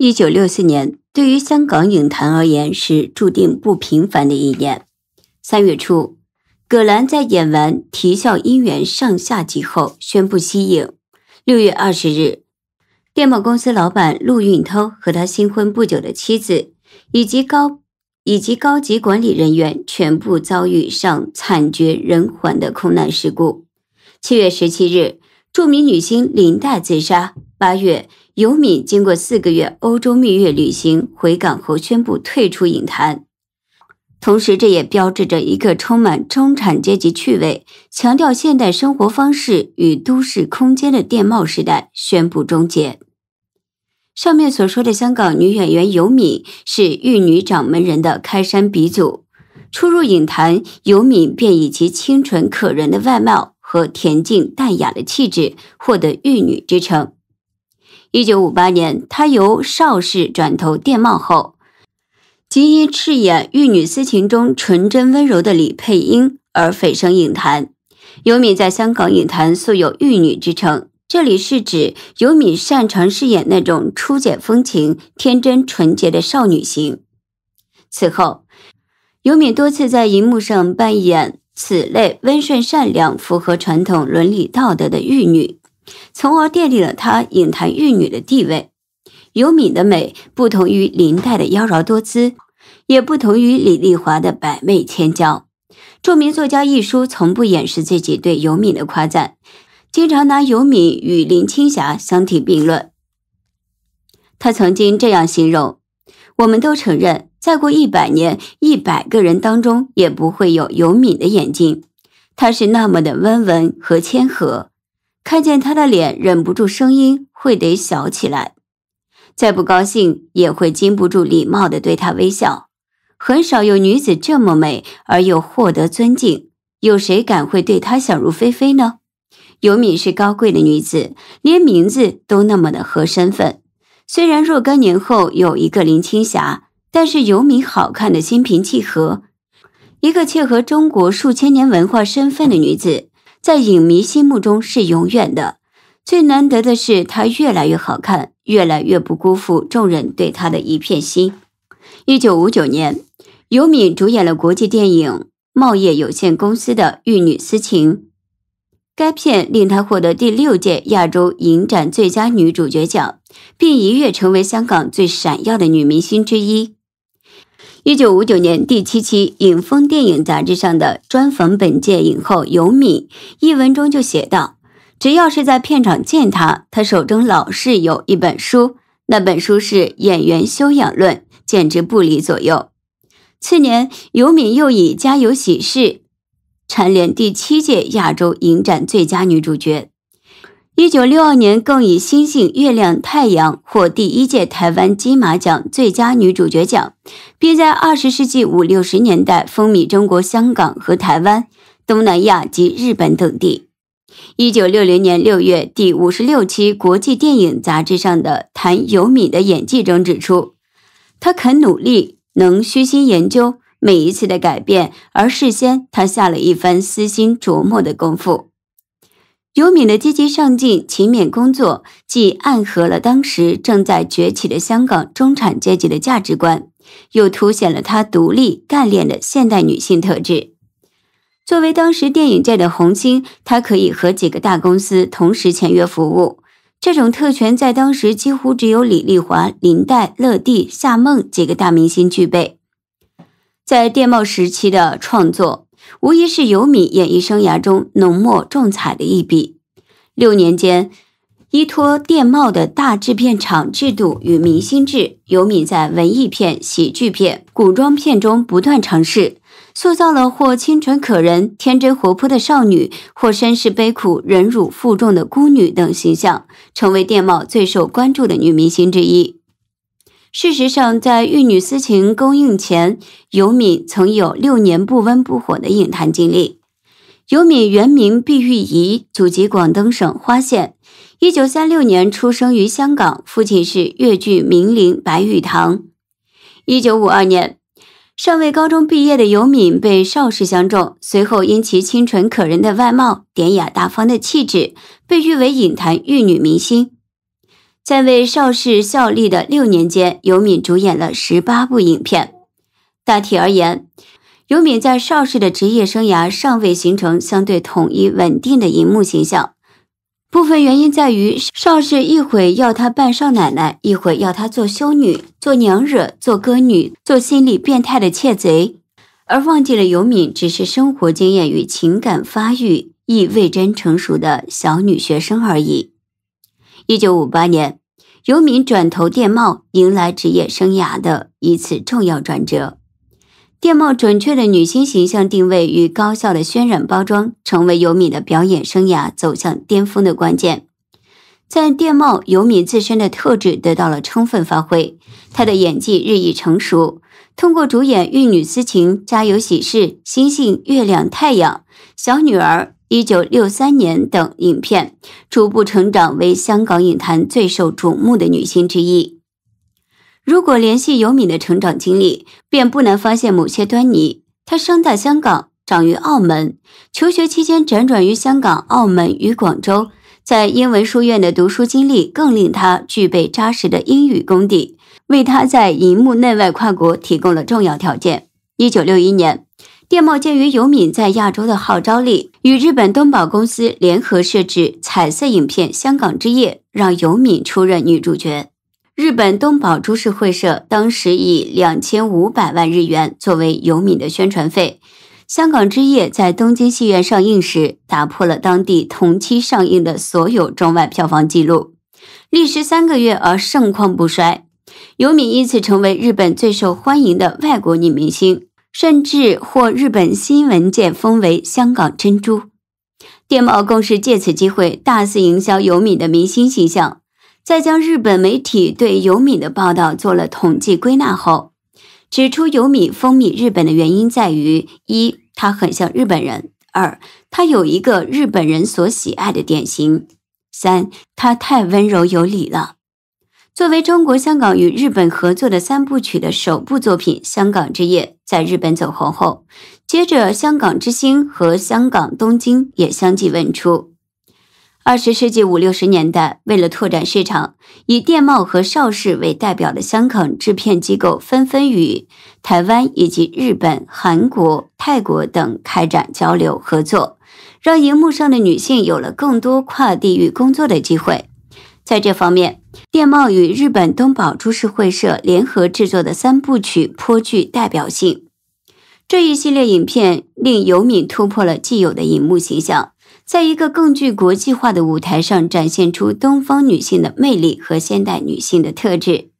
一九六四年，对于香港影坛而言是注定不平凡的一年。三月初，葛兰在演完《啼笑姻缘》上下集后宣布息影。六月二十日，电报公司老板陆运涛和他新婚不久的妻子，以及高以及高级管理人员全部遭遇上惨绝人寰的空难事故。七月十七日，著名女星林黛自杀。八月。尤敏经过四个月欧洲蜜月旅行回港后，宣布退出影坛。同时，这也标志着一个充满中产阶级趣味、强调现代生活方式与都市空间的电贸时代宣布终结。上面所说的香港女演员尤敏是玉女掌门人的开山鼻祖。初入影坛，尤敏便以其清纯可人的外貌和恬静淡雅的气质，获得玉女之称。一九五八年，他由邵氏转投电贸后，即因饰演《玉女私情》中纯真温柔的李佩英而蜚声影坛。尤敏在香港影坛素有“玉女”之称，这里是指尤敏擅长饰演那种初简风情、天真纯洁的少女型。此后，尤敏多次在银幕上扮演此类温顺善良、符合传统伦理道德的玉女。从而奠定了她影坛玉女的地位。尤敏的美不同于林黛的妖娆多姿，也不同于李丽华的百媚千娇。著名作家亦舒从不掩饰自己对尤敏的夸赞，经常拿尤敏与林青霞相提并论。他曾经这样形容：“我们都承认，再过一百年，一百个人当中也不会有尤敏的眼睛。她是那么的温文和谦和。”看见她的脸，忍不住声音会得小起来；再不高兴，也会禁不住礼貌地对她微笑。很少有女子这么美而又获得尊敬，有谁敢会对她想入非非呢？尤敏是高贵的女子，连名字都那么的合身份。虽然若干年后有一个林青霞，但是尤敏好看的心平气和，一个切合中国数千年文化身份的女子。在影迷心目中是永远的。最难得的是，她越来越好看，越来越不辜负众人对她的一片心。一九五九年，尤敏主演了国际电影贸易有限公司的《玉女私情》，该片令她获得第六届亚洲影展最佳女主角奖，并一跃成为香港最闪耀的女明星之一。一九五九年第七期《影风电影杂志》上的专访本届影后尤敏一文中就写道：“只要是在片场见她，她手中老是有一本书，那本书是《演员修养论》，简直不离左右。”次年，尤敏又以《家有喜事》蝉联第七届亚洲影展最佳女主角。一九六二年，更以《星星月亮太阳》获第一届台湾金马奖最佳女主角奖，并在二十世纪五六十年代风靡中国香港和台湾、东南亚及日本等地。一九六零年六月，第五十六期《国际电影杂志》上的谭友敏的演技中指出，她肯努力，能虚心研究每一次的改变，而事先她下了一番私心琢磨的功夫。尤敏的积极上进、勤勉工作，既暗合了当时正在崛起的香港中产阶级的价值观，又凸显了她独立干练的现代女性特质。作为当时电影界的红星，她可以和几个大公司同时签约服务，这种特权在当时几乎只有李丽华、林黛、乐蒂、夏梦几个大明星具备。在电报时期的创作。无疑是尤敏演艺生涯中浓墨重彩的一笔。六年间，依托电贸的大制片厂制度与明星制，尤敏在文艺片、喜剧片、古装片中不断尝试，塑造了或清纯可人、天真活泼的少女，或身世悲苦、忍辱负重的孤女等形象，成为电报最受关注的女明星之一。事实上，在《玉女私情》公映前，尤敏曾有六年不温不火的影坛经历。尤敏原名毕玉仪，祖籍广东省花县，一九三六年出生于香港，父亲是粤剧名伶白玉堂。一九五二年，尚未高中毕业的尤敏被邵氏相中，随后因其清纯可人的外貌、典雅大方的气质，被誉为影坛玉女明星。在为邵氏效力的六年间，尤敏主演了十八部影片。大体而言，尤敏在邵氏的职业生涯尚未形成相对统一、稳定的荧幕形象。部分原因在于，邵氏一会要她扮少奶奶，一会要她做修女、做娘惹、做歌女、做心理变态的窃贼，而忘记了尤敏只是生活经验与情感发育亦未臻成熟的小女学生而已。一九五八年，尤敏转投电贸，迎来职业生涯的一次重要转折。电贸准确的女星形象定位与高效的渲染包装，成为尤敏的表演生涯走向巅峰的关键。在电贸，尤敏自身的特质得到了充分发挥，她的演技日益成熟。通过主演《玉女私情》《家有喜事》《星星月亮太阳》《小女儿》。一九六三年等影片，逐步成长为香港影坛最受瞩目的女星之一。如果联系尤敏的成长经历，便不难发现某些端倪。她生在香港，长于澳门，求学期间辗转于香港、澳门与广州，在英文书院的读书经历更令她具备扎实的英语功底，为她在银幕内外跨国提供了重要条件。一九六一年。电报鉴于尤敏在亚洲的号召力，与日本东宝公司联合设置彩色影片《香港之夜》，让尤敏出任女主角。日本东宝株式会社当时以两千五百万日元作为尤敏的宣传费。《香港之夜》在东京戏院上映时，打破了当地同期上映的所有中外票房纪录，历时三个月而盛况不衰。尤敏因此成为日本最受欢迎的外国女明星。甚至获日本新闻界封为“香港珍珠”，电报更是借此机会大肆营销游米的明星形象。在将日本媒体对游米的报道做了统计归纳后，指出游米风靡日本的原因在于：一、她很像日本人；二、她有一个日本人所喜爱的典型；三、她太温柔有礼了。作为中国香港与日本合作的三部曲的首部作品，《香港之夜》在日本走红后，接着《香港之星》和《香港东京》也相继问出。二十世纪五六十年代，为了拓展市场，以电贸和邵氏为代表的香港制片机构纷纷与台湾以及日本、韩国、泰国等开展交流合作，让荧幕上的女性有了更多跨地域工作的机会。在这方面，电报与日本东宝株式会社联合制作的三部曲颇具代表性。这一系列影片令尤敏突破了既有的荧幕形象，在一个更具国际化的舞台上展现出东方女性的魅力和现代女性的特质。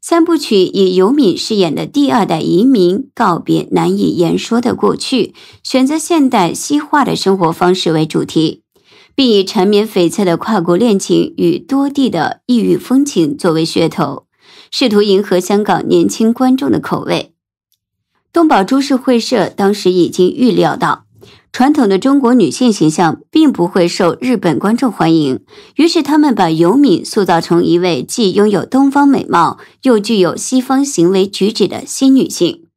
三部曲以尤敏饰演的第二代移民告别难以言说的过去，选择现代西化的生活方式为主题。并以缠绵悱恻的跨国恋情与多地的异域风情作为噱头，试图迎合香港年轻观众的口味。东宝株式会社当时已经预料到，传统的中国女性形象并不会受日本观众欢迎，于是他们把尤敏塑造成一位既拥有东方美貌，又具有西方行为举止的新女性。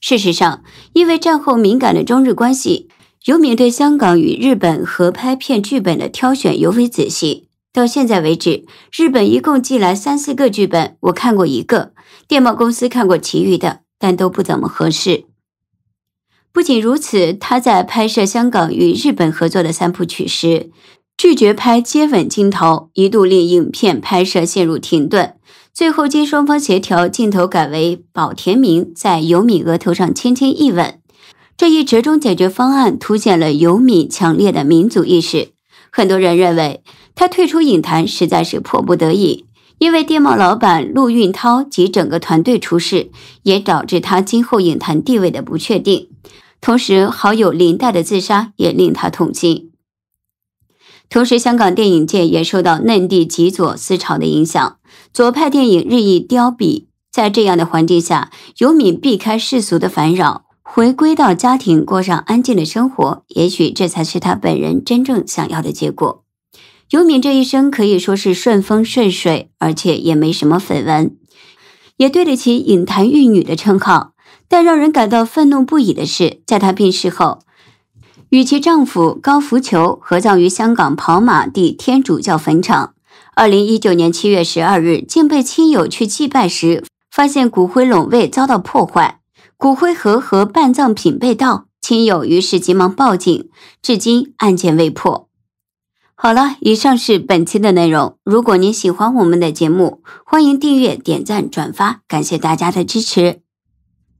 事实上，因为战后敏感的中日关系。尤敏对香港与日本合拍片剧本的挑选尤为仔细。到现在为止，日本一共寄来三四个剧本，我看过一个，电报公司看过其余的，但都不怎么合适。不仅如此，他在拍摄香港与日本合作的三部曲时，拒绝拍接吻镜头，一度令影片拍摄陷入停顿。最后经双方协调，镜头改为保田明在尤敏额头上轻轻一吻。这一折中解决方案凸显了尤敏强烈的民族意识。很多人认为他退出影坛实在是迫不得已，因为电贸老板陆运涛及整个团队出事，也导致他今后影坛地位的不确定。同时，好友林黛的自杀也令他痛心。同时，香港电影界也受到内地极左思潮的影响，左派电影日益凋敝。在这样的环境下，尤敏避开世俗的烦扰。回归到家庭，过上安静的生活，也许这才是他本人真正想要的结果。尤敏这一生可以说是顺风顺水，而且也没什么绯闻，也对得起“影坛玉女”的称号。但让人感到愤怒不已的是，在她病逝后，与其丈夫高福球合葬于香港跑马地天主教坟场。二零一九年七月十二日，竟被亲友去祭拜时发现骨灰笼位遭到破坏。骨灰盒和半藏品被盗，亲友于是急忙报警，至今案件未破。好了，以上是本期的内容。如果您喜欢我们的节目，欢迎订阅、点赞、转发，感谢大家的支持。